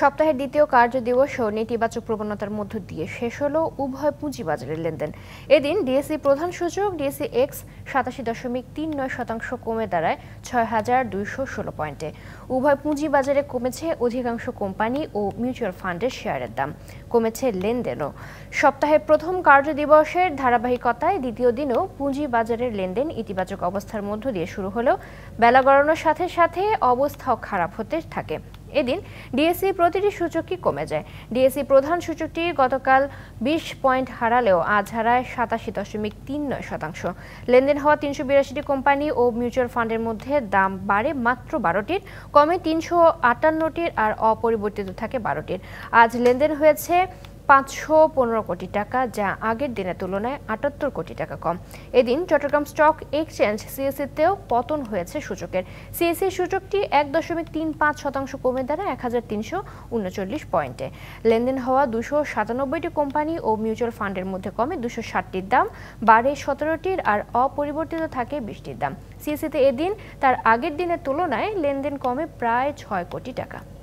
সপ্তাহের দ্বিতীয় কার্য দিবস ও নেতিবাচক প্রবণতার মধ্য দিয়ে শেষ হলো উভয় পুঁজিবাজারের লেনদেন এদিন ডিএসসি প্রধান সূচক ডিএসসি এক্স সাতাশি দশমিক তিন নয় শতাংশ কমে দাঁড়ায় ছয় হাজার দুইশো ষোলো পয়েন্টে উভয় পুঁজিবাজারে কমেছে অধিকাংশ কোম্পানি ও মিউচুয়াল ফান্ডের শেয়ারের দাম কমেছে লেনদেনও সপ্তাহের প্রথম কার্য দিবসের ধারাবাহিকতায় দ্বিতীয় দিনও পুঁজিবাজারের লেনদেন ইতিবাচক অবস্থার মধ্য দিয়ে শুরু হলেও বেলা গড়ানোর সাথে সাথে অবস্থাও খারাপ হতে থাকে এদিন ডিএসসি প্রতিটি সূচকই কমে যায় ডিএসসি প্রধান সূচকটি গতকাল বিশ পয়েন্ট হারালেও আজ হারায় সাতাশি দশমিক তিন নয় শতাংশ লেনদেন হওয়া তিনশো বিরাশিটি কোম্পানি ও মিউচুয়াল ফান্ডের মধ্যে দাম বাড়ে মাত্র বারোটির কমে তিনশো আটান্নটির আর অপরিবর্তিত থাকে বারোটির আজ লেনদেন হয়েছে পাঁচশো পনেরো কোটি টাকা যা আগের দিনের তুলনায় আটাত্তর কোটি টাকা কম এদিন চট্টগ্রাম স্টক এক্সচেঞ্জ সিএসসিতেও পতন হয়েছে সূচকের সিএসি সূচকটি এক দশমিক তিন পাঁচ শতাংশ কমে দাঁড়ায় এক হাজার তিনশো উনচল্লিশ পয়েন্টে লেনদেন হওয়া দুশো সাতানব্বইটি কোম্পানি ও মিউচুয়াল ফান্ডের মধ্যে কমে দুশো ষাটটির দাম বাড়ে সতেরোটির আর অপরিবর্তিত থাকে বিশটির দাম সিএসিতে এদিন তার আগের দিনের তুলনায় লেনদেন কমে প্রায় ছয় কোটি টাকা